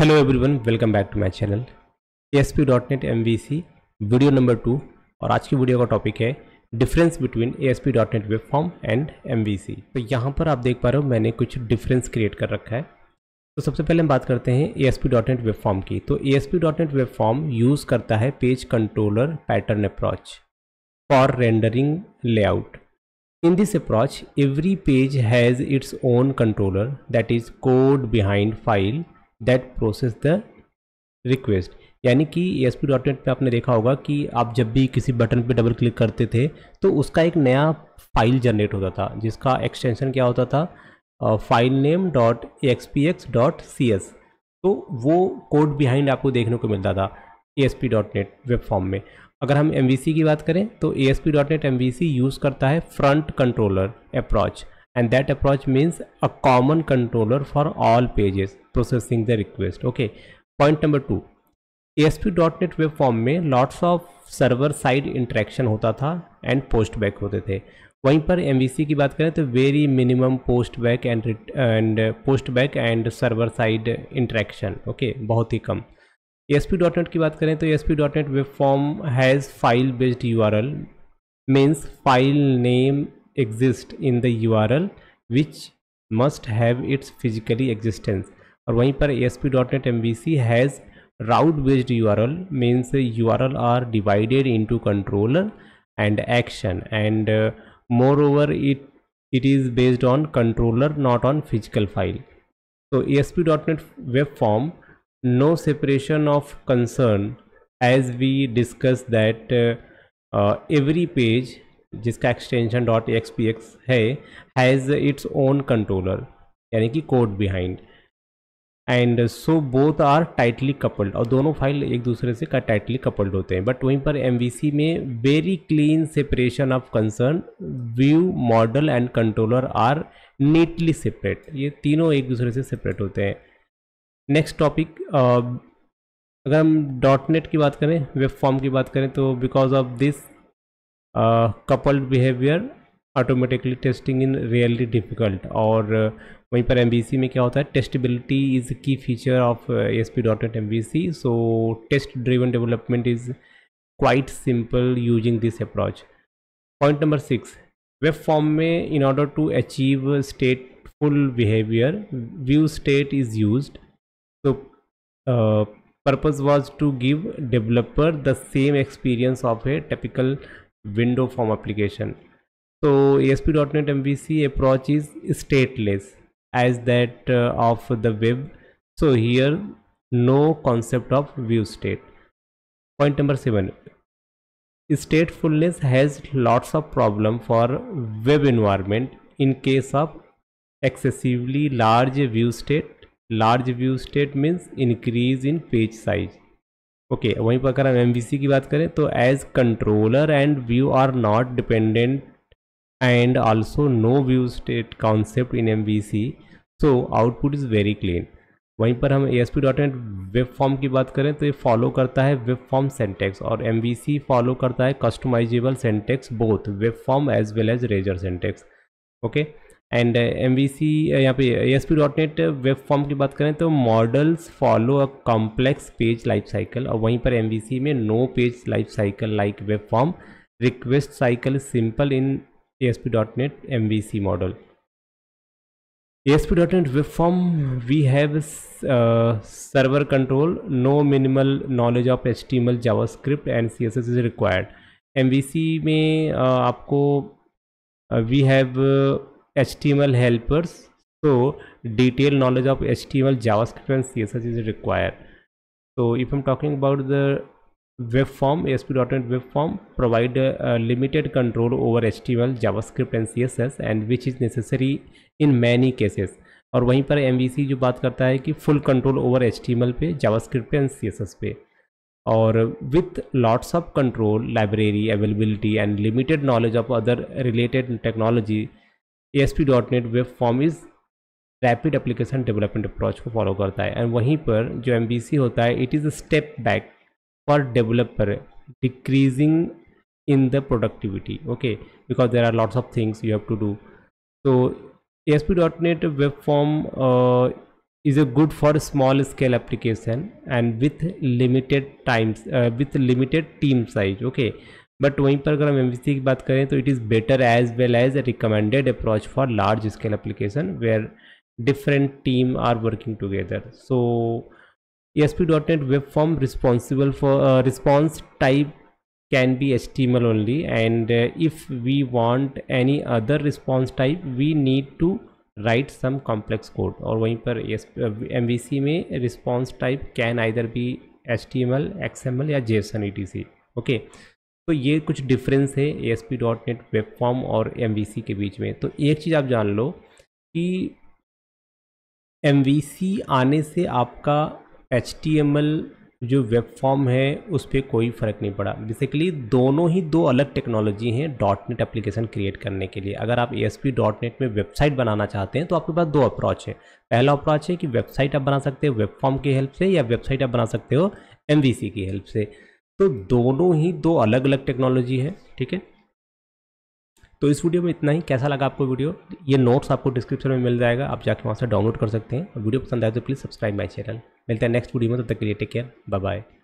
Hello everyone welcome back to my channel S P dot net M video number two और आज की video का topic है difference between A S P dot net web form and M तो यहाँ पर आप देख पा रहे हो मैंने कुछ डिफरेंस क्रिएट कर रखा है तो सबसे पहले हम बात करते हैं A S P dot net web form की तो A S P dot net web form use करता है page controller pattern approach for rendering layout in this approach every page has its own controller that is code behind file that process the request यानी कि S P dot net पर आपने देखा होगा कि आप जब भी किसी बटन पर डबल क्लिक करते थे तो उसका एक नया फाइल जनरेट होता था जिसका एक्सटेंशन क्या होता था file name dot X P X dot C S तो वो कोड बिहाइंड आपको देखने को मिलता था A S P dot net web form में अगर हम एम वी सी की बात करें तो A S P dot net M V C use करता है front controller approach and that approach means a common controller for all pages processing the request okay point number dot ASP.NET web form में lots of server side interaction होता था and post back होते थे वहीं पर M की बात करें तो very minimum post back and and post back and server side interaction okay बहुत ही कम नेट की बात करें तो S P dot net web form has file based U R L means file name exist in the url which must have its physically existence or वहीं Per ASP.NET MVC has route based URL means URL are divided into controller and action and uh, moreover it it is based on controller not on physical file so ASP.NET web form no separation of concern as we discussed that uh, uh, every page जिसका extension dot X P X है has its own controller यानी कि code behind and so both are tightly coupled और दोनों file एक दूसरे से का टाइटली कपल्ड होते हैं बट वहीं पर एम में very clean separation of concern view model and controller are neatly separate ये तीनों एक दूसरे से सेपरेट होते हैं नेक्स्ट टॉपिक uh, अगर हम डॉट नेट की बात करें वेब फॉर्म की बात करें तो because of this coupled behaviour automatically testing in really difficult और वहीं पर एम में क्या होता है testability is key feature of S P dot M B C so test driven development is quite simple using this approach point number six web form में in order to achieve stateful behaviour view state is use तो purpose was to give developer the same experience of A typical window form application so ASP.NET MVC approach is stateless as that uh, of the web so here no concept of view state point number seven statefulness has lots of problem for web environment in case of excessively large view state large view state means increase in page size okay वहीं पर अगर हम M की बात करें तो as controller and view are not dependent and also no view state concept in M so output is very clean वहीं पर हम A S P dot web form की बात करें तो ये फॉलो करता है वेब फॉर्म सेंटेक्स और एम सी फॉलो करता है customisable syntax both web form as well as razor syntax okay and M B C यहाँ पे A S P dot net web form की बात करें तो models follow a complex page life cycle और वहीं पर एम बी सी में no page life cycle like web form request cycle simple in A S P dot net M B C model A S P dot net web form we have server control no minimal knowledge of H T M L JavaScript and C S S is required M B C में uh, आपको we uh, have HTML helpers. So detailed knowledge of HTML, JavaScript and CSS is required. So if I'm talking about the web form, ASP.NET web form provide a, a limited control over HTML, JavaScript and CSS and which is necessary in many cases. और वहीं पर M जो बात करता है कि full control over H पे JavaScript पे एंड सी पे और with lots of control library availability and limited knowledge of other related technology ASP.NET web form is rapid application development approach को फॉलो करता है एंड वहीं पर जो एम होता है it is a step back for developer decreasing in the productivity okay because there are lots of things you have to do तो A S P dot net web form is a good for small scale application and with limited times with limited team size okay but वहीं पर अगर हम M की बात करें तो it is better as well as a recommended approach for large scale application where different team are working together so S P dot net web form responsible for response type can be S T L only and if we want any other response type we need to write some complex code और वहीं पर M B C में response type can either be S T M L X M L या J S N E T C okay तो ये कुछ difference है A S P dot net web form और एम वी सी के बीच में तो एक चीज़ आप जान लो कि एम वी सी आने से आपका एच टी एम एल जो वेब फॉर्म है उस पर कोई फ़र्क नहीं पड़ा बेसिकली दोनों ही दो अलग टेक्नोलॉजी हैं डॉट नेट एप्लीकेशन क्रिएट करने के लिए अगर आप A S P dot net में वेबसाइट बनाना चाहते हैं तो आपके पास दो अप्रोच है पहला अप्रोच है कि वेबसाइट आप बना सकते हो वेब फॉर्म की हेल्प से या वेबसाइट आप बना सकते हो एम वी सी की हेल्प से तो दोनों ही दो अलग अलग टेक्नोलॉजी है ठीक है तो इस वीडियो में इतना ही कैसा लगा आपको वीडियो ये नोट्स आपको डिस्क्रिप्शन में मिल जाएगा आप जाके वहाँ से डाउनलोड कर सकते हैं और वीडियो पसंद आए तो प्लीज़ सब्सक्राइब माई चैनल मिलते हैं नेक्स्ट वीडियो में तब तो तक के लिए टेक केयर बाय बाय